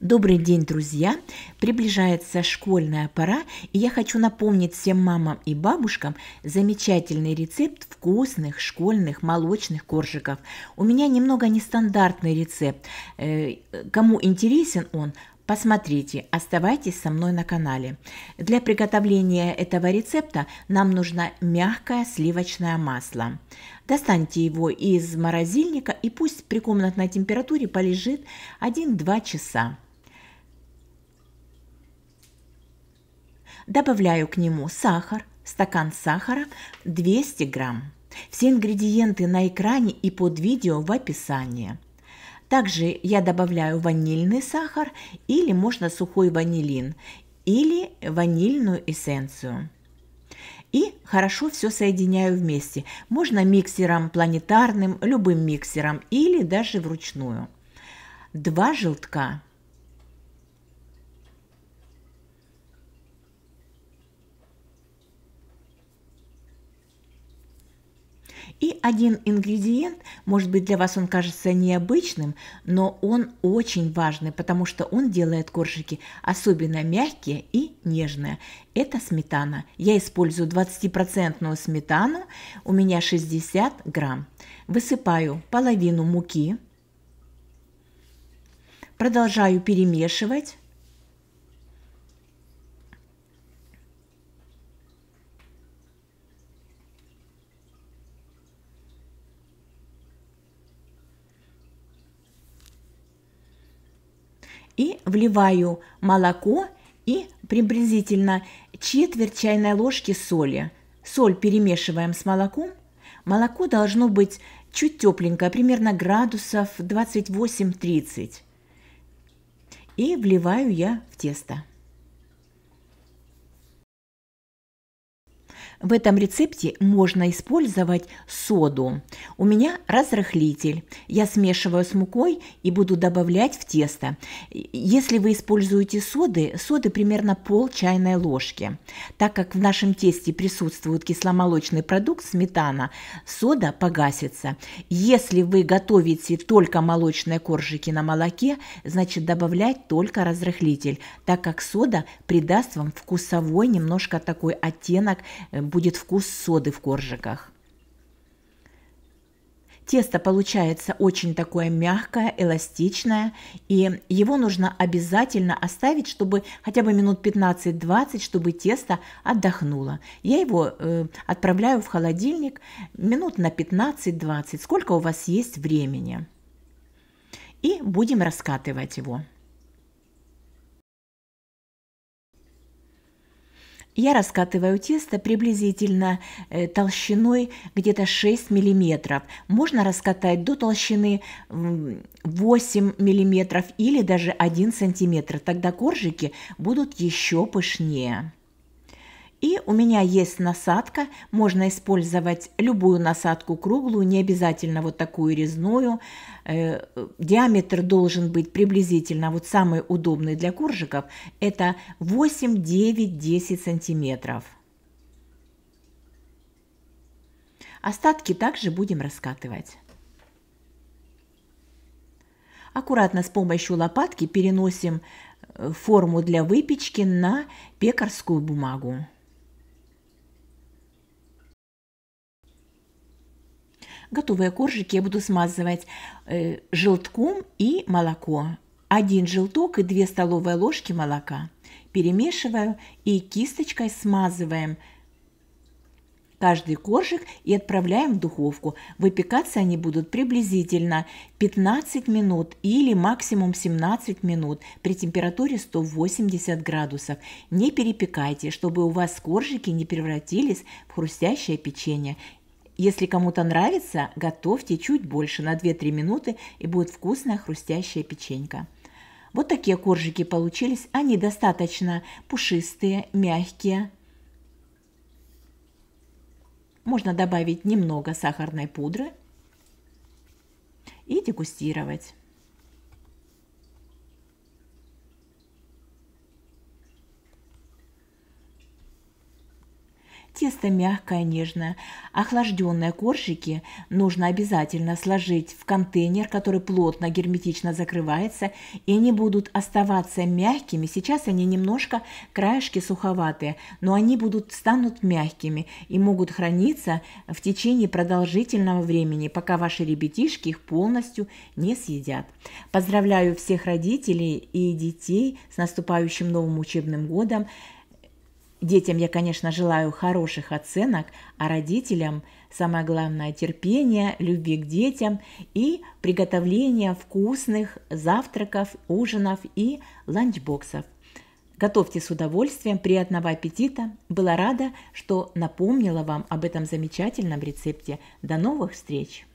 Добрый день, друзья! Приближается школьная пора, и я хочу напомнить всем мамам и бабушкам замечательный рецепт вкусных школьных молочных коржиков. У меня немного нестандартный рецепт. Э, кому интересен он, Посмотрите, оставайтесь со мной на канале. Для приготовления этого рецепта нам нужно мягкое сливочное масло. Достаньте его из морозильника и пусть при комнатной температуре полежит 1-2 часа. Добавляю к нему сахар, стакан сахара 200 грамм. Все ингредиенты на экране и под видео в описании. Также я добавляю ванильный сахар или можно сухой ванилин или ванильную эссенцию. И хорошо все соединяю вместе. Можно миксером планетарным, любым миксером или даже вручную. Два желтка – И один ингредиент, может быть, для вас он кажется необычным, но он очень важный, потому что он делает коржики особенно мягкие и нежные. Это сметана. Я использую 20% сметану, у меня 60 грамм. Высыпаю половину муки, продолжаю перемешивать. и вливаю молоко и приблизительно четверть чайной ложки соли. Соль перемешиваем с молоком. Молоко должно быть чуть тепленькое, примерно градусов 28-30. И вливаю я в тесто. В этом рецепте можно использовать соду. У меня разрыхлитель. Я смешиваю с мукой и буду добавлять в тесто. Если вы используете соды, соды примерно пол чайной ложки. Так как в нашем тесте присутствует кисломолочный продукт, сметана, сода погасится. Если вы готовите только молочные коржики на молоке, значит добавлять только разрыхлитель, так как сода придаст вам вкусовой немножко такой оттенок э, будет вкус соды в коржиках. Тесто получается очень такое мягкое, эластичное, и его нужно обязательно оставить, чтобы хотя бы минут 15-20, чтобы тесто отдохнуло. Я его э, отправляю в холодильник минут на 15-20, сколько у вас есть времени. И будем раскатывать его. Я раскатываю тесто приблизительно э, толщиной где-то 6 мм. Можно раскатать до толщины 8 мм или даже 1 см. Тогда коржики будут еще пышнее. И у меня есть насадка, можно использовать любую насадку круглую, не обязательно вот такую резную. Э, диаметр должен быть приблизительно, вот самый удобный для коржиков, это 8, 9, 10 сантиметров. Остатки также будем раскатывать. Аккуратно с помощью лопатки переносим э, форму для выпечки на пекарскую бумагу. Готовые коржики я буду смазывать э, желтком и молоко. Один желток и две столовые ложки молока. Перемешиваю и кисточкой смазываем каждый коржик и отправляем в духовку. Выпекаться они будут приблизительно 15 минут или максимум 17 минут при температуре 180 градусов. Не перепекайте, чтобы у вас коржики не превратились в хрустящее печенье. Если кому-то нравится, готовьте чуть больше, на 2-3 минуты, и будет вкусная хрустящая печенька. Вот такие коржики получились. Они достаточно пушистые, мягкие. Можно добавить немного сахарной пудры и дегустировать. Тесто мягкое, нежное. Охлажденные коржики нужно обязательно сложить в контейнер, который плотно, герметично закрывается, и они будут оставаться мягкими. Сейчас они немножко краешки суховатые, но они будут станут мягкими и могут храниться в течение продолжительного времени, пока ваши ребятишки их полностью не съедят. Поздравляю всех родителей и детей с наступающим новым учебным годом. Детям я, конечно, желаю хороших оценок, а родителям самое главное терпение, любви к детям и приготовление вкусных завтраков, ужинов и ланчбоксов. Готовьте с удовольствием, приятного аппетита. Была рада, что напомнила вам об этом замечательном рецепте. До новых встреч!